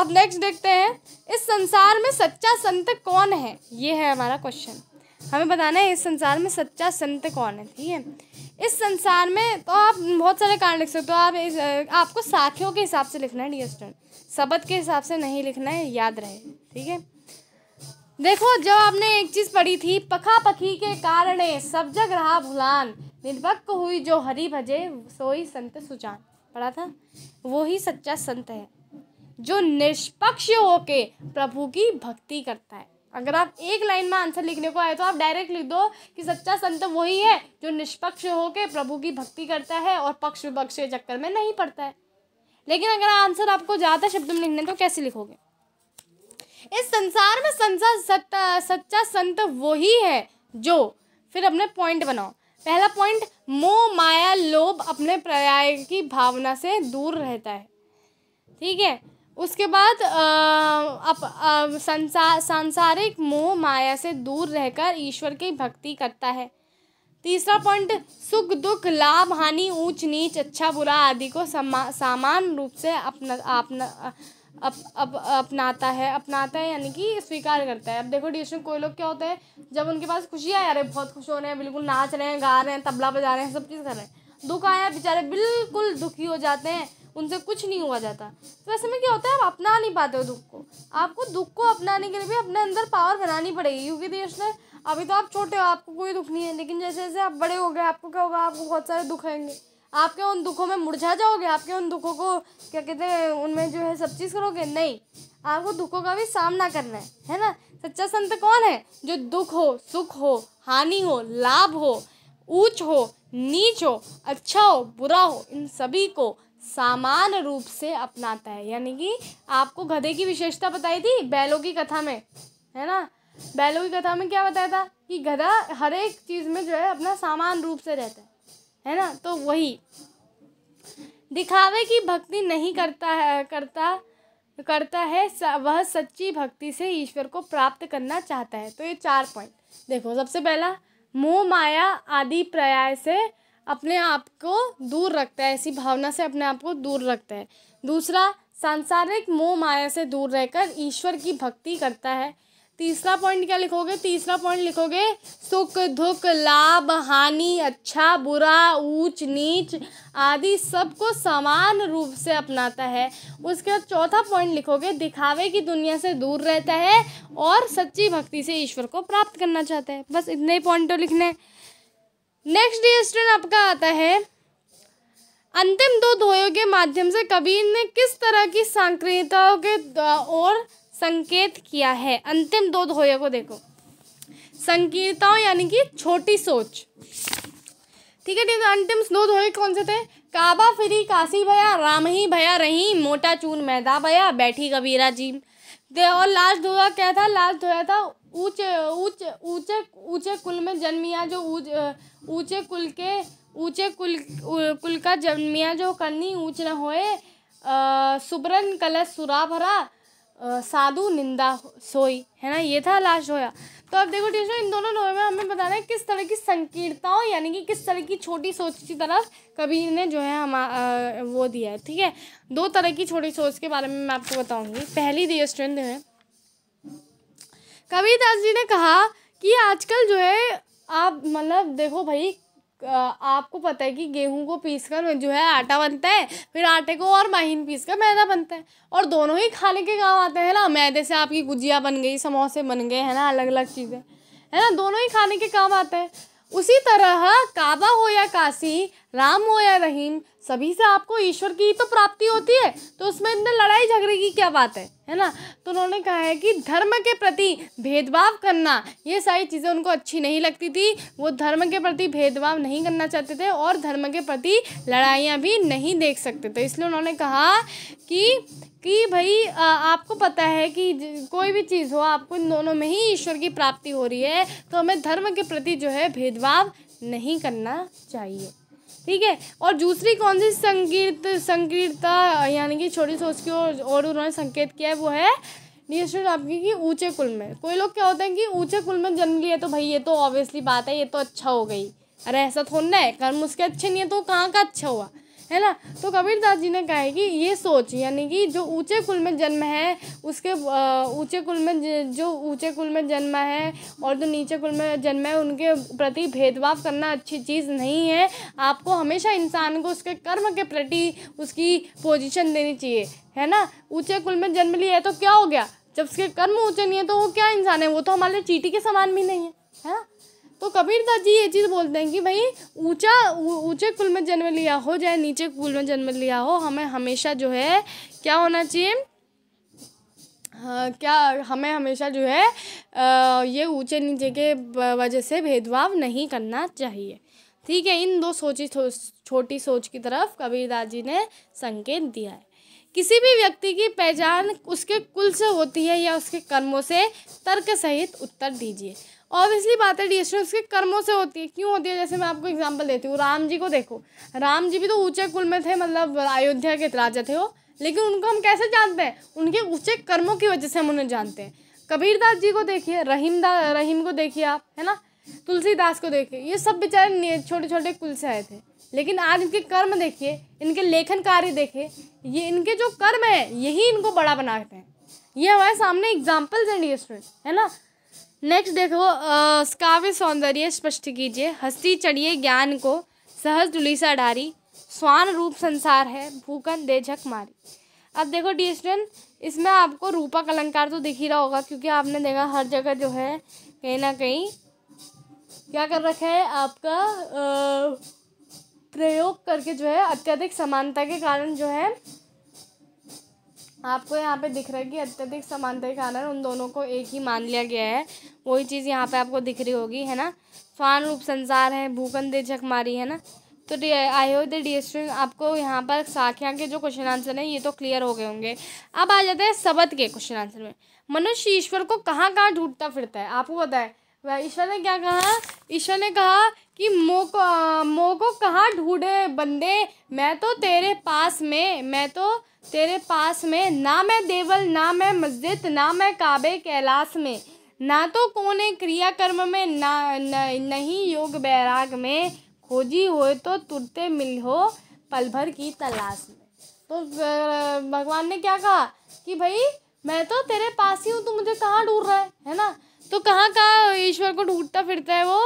अब नेक्स्ट देखते हैं इस संसार में सच्चा संत कौन है ये है हमारा क्वेश्चन हमें बताना है इस संसार में सच्चा संत कौन है ठीक है इस संसार में तो आप बहुत सारे कारण लिख सकते हो आप इस आपको साखियों के हिसाब से लिखना है डी स्टूडेंट शब्द के हिसाब से नहीं लिखना है याद रहे ठीक है देखो जब आपने एक चीज़ पढ़ी थी पखा पखी के कारण सब जग रहा भुलान निर्भक्क हुई जो हरी भजे सोई संत सुजान पढ़ा था वो ही सच्चा संत है जो निष्पक्ष होके प्रभु की भक्ति करता है अगर आप एक लाइन में आंसर लिखने को आए तो आप डायरेक्ट लिख दो कि सच्चा संत वही है जो निष्पक्ष होके प्रभु की भक्ति करता है और पक्ष विपक्ष के चक्कर में नहीं पड़ता है लेकिन अगर आंसर आपको ज़्यादा शब्द में लिखने तो कैसे लिखोगे इस संसार में संसार सच्चा संत वही है जो फिर अपने पॉइंट बनाओ पहला पॉइंट मोह माया लोभ अपने पर्याय की भावना से दूर रहता है ठीक है उसके बाद अप संसार सांसारिक मोह माया से दूर रहकर ईश्वर की भक्ति करता है तीसरा पॉइंट सुख दुख लाभ हानि ऊंच नीच अच्छा बुरा आदि को समा, सामान रूप से अपना अपना अप अप अपनाता है अपनाता है यानी कि स्वीकार करता है अब देखो डिस्ट्रिक कोई लोग क्या होते हैं जब उनके पास खुशी आया अरे बहुत खुश हो रहे हैं बिल्कुल नाच रहे हैं गा रहे हैं तबला बजा रहे हैं सब चीज़ कर रहे हैं दुख आया बेचारे बिल्कुल दुखी हो जाते हैं उनसे कुछ नहीं हुआ जाता तो ऐसे में क्या होता है आप अपना नहीं पाते हो दुख को आपको दुख को अपनाने के लिए भी अपने अंदर पावर बनानी पड़ेगी क्योंकि देश में अभी तो आप छोटे हो आपको कोई दुख नहीं है लेकिन जैसे जैसे आप बड़े हो गए आपको क्या होगा आपको बहुत सारे दुख आएंगे आपके उन दुखों में मुरझा जाओगे आपके उन दुखों को क्या कहते हैं उनमें जो है सब चीज़ करोगे नहीं आपको दुखों का भी सामना करना है है ना सच्चा संत कौन है जो दुख हो सुख हो हानि हो लाभ हो ऊंच हो नीच हो अच्छा हो बुरा हो इन सभी को सामान रूप से अपनाता है यानी कि आपको गधे की विशेषता बताई थी बैलों की कथा में है ना बैलों की कथा में क्या बताया था कि गधा हर एक चीज़ में जो है अपना सामान रूप से रहता है है ना तो वही दिखावे की भक्ति नहीं करता है करता करता है वह सच्ची भक्ति से ईश्वर को प्राप्त करना चाहता है तो ये चार पॉइंट देखो सबसे पहला मोह माया आदि पर्याय से अपने आप को दूर रखता है ऐसी भावना से अपने आप को दूर रखता है दूसरा सांसारिक मोह माया से दूर रहकर ईश्वर की भक्ति करता है तीसरा पॉइंट क्या लिखोगे तीसरा पॉइंट लिखोगे सुख दुख लाभ हानि अच्छा बुरा ऊंच नीच आदि सबको समान रूप से अपनाता है उसके बाद चौथा पॉइंट लिखोगे दिखावे की दुनिया से दूर रहता है और सच्ची भक्ति से ईश्वर को प्राप्त करना चाहता है बस इतने ही पॉइंट तो लिखने नेक्स्ट डे स्टूडेंट आपका आता है अंतिम दो धोयों के माध्यम से कबीर ने किस तरह की सांक्रियताओं के और संकेत किया है अंतिम दो धोये को देखो संकीर्ताओं यानी कि छोटी सोच ठीक है तो अंतिम दो धोये कौन से थे काबा फिरी काशी भया राम ही भया रही मोटा चून मैदा भया बैठी कबीरा जी दे और लास्ट धोया क्या था लास्ट धोया था ऊंच ऊंच ऊंचे ऊंचे कुल में जन्मिया जो ऊंचे कुल के ऊंचे कुल कुल का जन्मिया जो करनी ऊंच न होए सुबरन कलश सुरा भरा साधु निंदा सोई है ना ये था लास्ट होया तो अब देखो टीचर इन दोनों लोहे में हमें बताना है किस तरह की संकीर्णताओं यानी कि किस तरह की छोटी सोच की तरफ कबीर ने जो है हम वो दिया है ठीक है दो तरह की छोटी सोच के बारे में मैं आपको बताऊंगी पहली दी स्ट्रेंथ है कबीरदास जी ने कहा कि आजकल जो है आप मतलब देखो भाई आपको पता है कि गेहूं को पीस कर जो है आटा बनता है फिर आटे को और महीन पीस कर मैदा बनता है और दोनों ही खाने के काम आते हैं ना मैदे से आपकी गुजिया बन गई समोसे बन गए है ना अलग अलग चीज़ें है ना दोनों ही खाने के काम आते हैं उसी तरह काबा हो या काशी राम हो या रहीम सभी से आपको ईश्वर की तो प्राप्ति होती है तो उसमें इतने लड़ाई झगड़े की क्या बात है है ना तो उन्होंने कहा है कि धर्म के प्रति भेदभाव करना ये सारी चीज़ें उनको अच्छी नहीं लगती थी वो धर्म के प्रति भेदभाव नहीं करना चाहते थे और धर्म के प्रति लड़ाइयाँ भी नहीं देख सकते थे इसलिए उन्होंने कहा कि कि भाई आपको पता है कि कोई भी चीज़ हो आपको इन दोनों में ही ईश्वर की प्राप्ति हो रही है तो हमें धर्म के प्रति जो है भेदभाव नहीं करना चाहिए ठीक है और दूसरी कौन सी संकीर्त संकीर्ता यानी कि छोटी सोच की ओर और उन्होंने संकेत किया है वो है निश्चित आपकी कि ऊँचे कुल में कोई लोग क्या होते हैं कि ऊँचे कुल में जन्म लिया तो भाई ये तो ऑब्वियसली बात है ये तो अच्छा हो गई अरे ऐसा थोड़ा है कर्म उसके अच्छे नहीं है तो कहाँ का अच्छा हुआ है ना तो कबीरदास जी ने कहा है कि ये सोच यानी कि जो ऊँचे कुल में जन्म है उसके ऊँचे कुल में जो ऊँचे कुल में जन्म है और जो नीचे कुल में जन्म है उनके प्रति भेदभाव करना अच्छी चीज़ नहीं है आपको हमेशा इंसान को उसके कर्म के प्रति उसकी पोजिशन देनी चाहिए है ना ऊँचे कुल में जन्म लिया तो क्या हो गया जब उसके कर्म ऊँचे नहीं है तो वो क्या इंसान है वो तो हमारे चीटी के समान भी नहीं है है ना तो कबीरदास जी ये चीज़ बोलते हैं कि भाई ऊंचा ऊंचे कुल में जन्म लिया हो चाहे नीचे कुल में जन्म लिया हो हमें हमेशा जो है क्या होना चाहिए क्या हमें हमेशा जो है ये ऊंचे नीचे के वजह से भेदभाव नहीं करना चाहिए ठीक है इन दो सोची छोटी सोच की तरफ कबीरदास जी ने संकेत दिया है किसी भी व्यक्ति की पहचान उसके कुल से होती है या उसके कर्मों से तर्क सहित उत्तर दीजिए ऑब्वियसली बात है डिस्ट्री उसके कर्मों से होती है क्यों होती है जैसे मैं आपको एग्जाम्पल देती हूँ राम जी को देखो राम जी भी तो ऊँचे कुल में थे मतलब अयोध्या के राजा थे वो लेकिन उनको हम कैसे जानते हैं उनके ऊँचे कर्मों की वजह से हम उन्हें जानते हैं कबीरदास जी को देखिए रहीम दा रहीम को देखिए आप है ना तुलसीदास को देखिए ये सब बेचारे छोटे छोटे कुल से आए थे लेकिन आज इनके कर्म देखिए इनके लेखन कार्य देखिए ये इनके जो कर्म है यही इनको बड़ा बनाते हैं ये हमारे सामने एग्जाम्पल्स हैं डी स्टूडेंट है ना नेक्स्ट देखो काव्य सौंदर्य स्पष्ट कीजिए हस्ती चढ़िए ज्ञान को सहज दुलिसा डारी स्वान रूप संसार है भूकन दे झक मारी अब देखो डी स्टूडेंट इसमें आपको रूपक अलंकार तो दिख ही रहा होगा क्योंकि आपने देखा हर जगह जो है कहीं ना कहीं क्या कर रखा है आपका प्रयोग करके जो है अत्यधिक समानता के कारण जो है आपको यहाँ पे दिख रहा है कि अत्यधिक समानता के कारण उन दोनों को एक ही मान लिया गया है वही चीज़ यहाँ पे आपको दिख रही होगी है ना स्वान रूप संसार है भूखंड दे झक मारी है ना तो आई डी एस टी आपको यहाँ पर साखियाँ के जो क्वेश्चन आंसर हैं ये तो क्लियर हो गए होंगे अब आ जाते हैं सबद के क्वेश्चन आंसर में मनुष्य ईश्वर को कहाँ कहाँ ढूंढता फिरता है आपको पता है वह ईश्वर ने क्या कहा ईश्वर ने कहा कि मो को मो को कहाँ ढूंढे बंदे मैं तो तेरे पास में मैं तो तेरे पास में ना मैं देवल ना मैं मस्जिद ना मैं काबे कैलाश में ना तो कोने क्रियाकर्म में ना, न, नहीं योग बैराग में खोजी हो तो तुरते मिल हो पल भर की तलाश में तो भगवान ने क्या कहा कि भाई मैं तो तेरे पास ही हूँ तू मुझे कहाँ ढूंढ रहा है है ना तो कहाँ कहाँ ईश्वर को ढूंढता फिरता है वो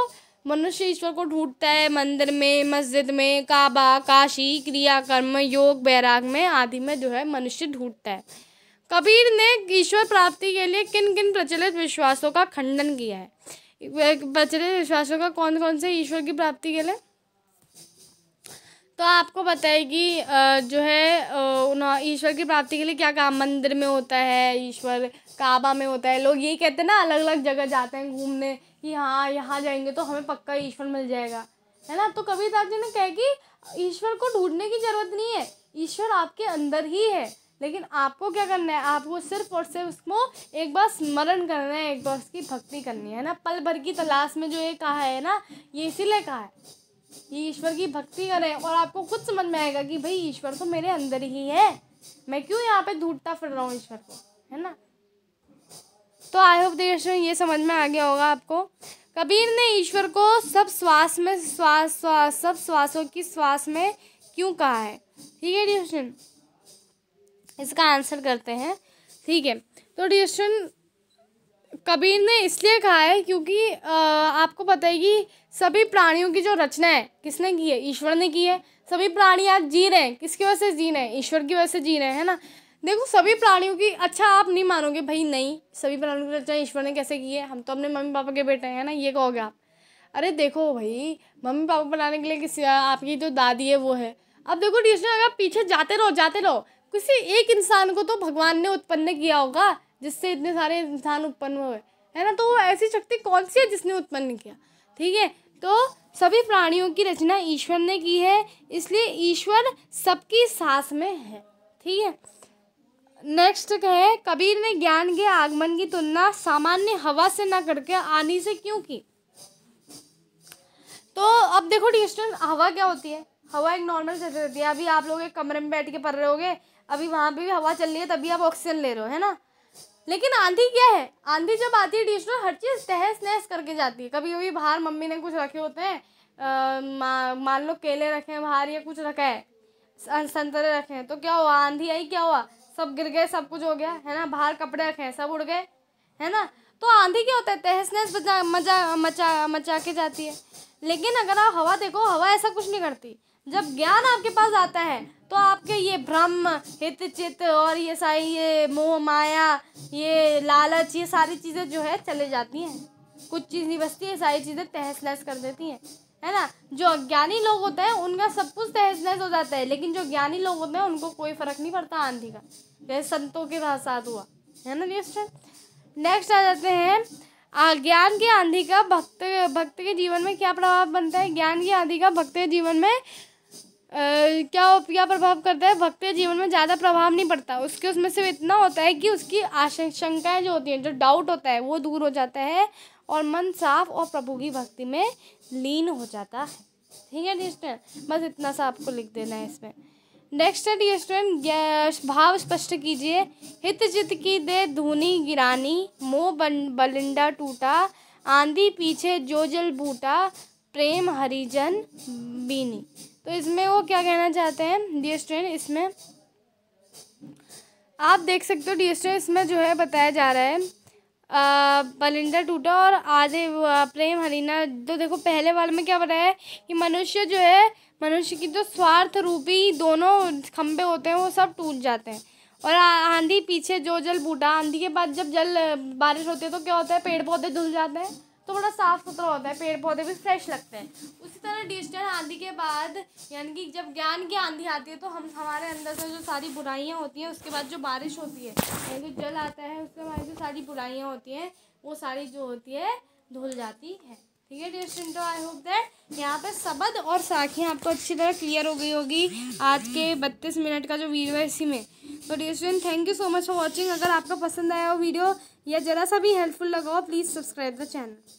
मनुष्य ईश्वर को ढूंढता है मंदिर में मस्जिद में काबा काशी क्रियाकर्म योग बैराग में आदि में जो है मनुष्य ढूंढता है कबीर ने ईश्वर प्राप्ति के लिए किन किन प्रचलित विश्वासों का खंडन किया है प्रचलित विश्वासों का कौन कौन से ईश्वर की प्राप्ति के लिए तो आपको बताएगी जो है ईश्वर की प्राप्ति के लिए क्या काम मंदिर में होता है ईश्वर काबा में होता है लोग यही कहते हैं ना अलग अलग जगह जाते हैं घूमने कि हाँ यहाँ जाएंगे तो हमें पक्का ईश्वर मिल जाएगा है ना तो कबीर दास जी ने कहे कि ईश्वर को ढूंढने की ज़रूरत नहीं है ईश्वर आपके अंदर ही है लेकिन आपको क्या करना है आपको सिर्फ और सिर्फ उसको एक बार स्मरण करना है एक बार उसकी भक्ति करनी है ना पल भर की तलाश में जो ये कहा है ना ये इसीलिए कहा है ये ईश्वर की भक्ति करें और आपको खुद समझ में आएगा कि भाई ईश्वर तो मेरे अंदर ही है मैं क्यों यहाँ पे ढूंढता फिर रहा हूँ ईश्वर को है ना तो आई होप दर्शकों ये समझ में आ गया होगा आपको कबीर ने ईश्वर को सब श्वास में श्वास श्वास सब श्वासों की श्वास में क्यों कहा है ठीक है डिस्टन इसका आंसर करते हैं ठीक है तो डिस्टन कबीर ने इसलिए कहा है क्योंकि आपको पता है कि सभी प्राणियों की जो रचना है किसने की है ईश्वर ने की है सभी प्राणी आज जी रहे हैं किसकी वजह से जी रहे हैं ईश्वर की वजह से जी रहे हैं है ना देखो सभी प्राणियों की अच्छा आप नहीं मानोगे भाई नहीं सभी प्राणियों की रचना ईश्वर ने कैसे की है हम तो अपने मम्मी पापा के बेटे हैं ना ये कहोगे आप अरे देखो भाई मम्मी पापा बनाने के लिए किसी आपकी जो दादी है वो है अब देखो टीचर अगर पीछे जाते रहो जाते रहो किसी एक इंसान को तो भगवान ने उत्पन्न किया होगा जिससे इतने सारे इंसान उत्पन्न हुए है ना तो वो ऐसी शक्ति कौन सी है जिसने उत्पन्न किया ठीक है तो सभी प्राणियों की रचना ईश्वर ने की है इसलिए ईश्वर सबकी सांस में है ठीक है नेक्स्ट कहे कबीर ने ज्ञान के आगमन की तुलना सामान्य हवा से ना करके आनी से क्यों की तो अब देखो डिस्टेंस हवा क्या होती है हवा एक नॉर्मल चलती रहती है अभी आप लोग एक कमरे में बैठ के पढ़ रहे होगे अभी वहाँ पे भी हवा चल रही है तभी आप ऑक्सीजन ले रहे हो है ना लेकिन आंधी क्या है आंधी जब आती है डिस्टेंस हर चीज़ तहस नहस करके जाती है कभी कभी बाहर मम्मी ने कुछ रखे होते हैं मान लो केले रखे हैं बाहर या कुछ रखा है संतरे रखे हैं तो क्या हुआ आंधी आई क्या हुआ सब गिर गए सब कुछ हो गया है ना बाहर कपड़े रखे हैं सब उड़ गए है ना तो आंधी क्या होता है तहस नहस मचा मचा मचा के जाती है लेकिन अगर आप हवा देखो हवा ऐसा कुछ नहीं करती जब ज्ञान आपके पास आता है तो आपके ये भ्रम हित चित और ये सारी ये मोह माया ये लालच ये सारी चीज़ें जो है चले जाती हैं कुछ चीज़ नहीं बचती है सारी चीज़ें तहस नहस कर देती हैं है ना जो अज्ञानी लोग होते हैं उनका सब कुछ तहस नहस हो जाता है लेकिन जो ज्ञानी लोग होते हैं उनको कोई फ़र्क नहीं पड़ता आंधी का यह संतों के साथ साथ हुआ है ना नेक्स्ट नेक्स्ट आ जाते हैं ज्ञान की आंधी का भक्त भक्त के जीवन में क्या प्रभाव बनता है ज्ञान की आंधी का भक्त के जीवन में आ, क्या क्या प्रभाव करता है भक्त के जीवन में ज़्यादा प्रभाव नहीं पड़ता उसके उसमें सिर्फ इतना होता है कि उसकी आशंकाएँ जो होती हैं जो डाउट होता है वो दूर हो जाता है और मन साफ और प्रभु की भक्ति में लीन हो जाता है ठीक है डिस्टेंट बस इतना सा आपको लिख देना है इसमें नेक्स्ट है डी स्टूडेंट भाव स्पष्ट कीजिए हित जित की दे धूनी गिरानी मोह बलिंडा टूटा आंधी पीछे जो जल बूटा प्रेम हरिजन बीनी तो इसमें वो क्या कहना चाहते हैं डी स्टूडेंट इसमें आप देख सकते हो डी स्टूडेंट इसमें जो है बताया जा रहा है बलिंडा टूटा और आधे प्रेम हरिना तो देखो पहले वाले में क्या बताया है कि मनुष्य जो है मनुष्य की जो स्वार्थ रूपी दोनों खम्भे होते हैं वो सब टूट जाते हैं और आंधी पीछे जो जल बूटा आंधी के बाद जब जल बारिश होती है तो क्या होता है पेड़ पौधे धुल जाते हैं तो बड़ा साफ सुथरा होता है पेड़ पौधे भी फ्रेश लगते हैं उसी तरह डिजिटल आंधी के बाद यानी कि जब ज्ञान की आंधी आती है तो हम हमारे अंदर से जो सारी बुराइयाँ होती हैं उसके बाद जो बारिश होती है यानी जो जल आता है उससे हमारी जो सारी बुराइयाँ होती हैं वो सारी जो होती है धुल जाती है ठीक है डियर स्टूडेंटो आई होप दैट यहाँ पे सबद और साखियाँ आपको अच्छी तरह क्लियर हो गई होगी आज के बत्तीस मिनट का जो वीडियो है इसी में तो dear student thank you so much for watching अगर आपको पसंद आया हो वीडियो या ज़रा सा भी हेल्पफुल लगा हो प्लीज़ सब्सक्राइब द चैनल